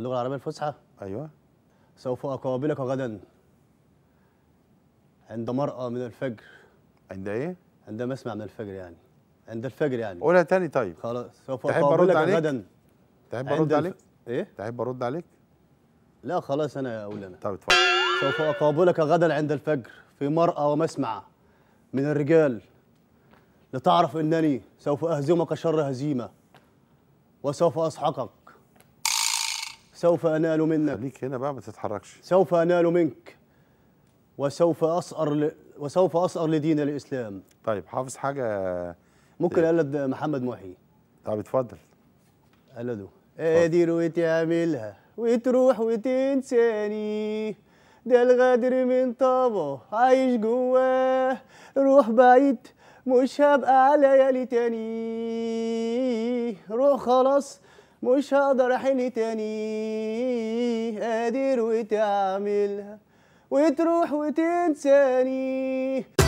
اللغه العربيه الفصحى ايوه سوف اقابلك غدا عند مرأة من الفجر عند ايه؟ عند اسمع من الفجر يعني عند الفجر يعني قولها تاني طيب خلاص سوف اقابلك غدا تحب ارد عليك؟ ايه؟ تحب ارد عليك؟ لا خلاص انا اقول انا طب اتفضل سوف اقابلك غدا عند الفجر في مرأى ومسمع من الرجال لتعرف انني سوف اهزمك شر هزيمه وسوف اسحقك سوف أنال منك خليك هنا بقى ما تتحركش سوف أنال منك وسوف أصقر ل... وسوف أصقر لدين الإسلام طيب حافظ حاجة ممكن أقلد محمد محي طب اتفضل قلده قادر وتعملها وتروح وتنساني ده الغدر من طابه عايش جواه روح بعيد مش هبقى على ليالي تاني روح خلاص مش هقدر احن تاني قادر وتعملها وتروح وتنساني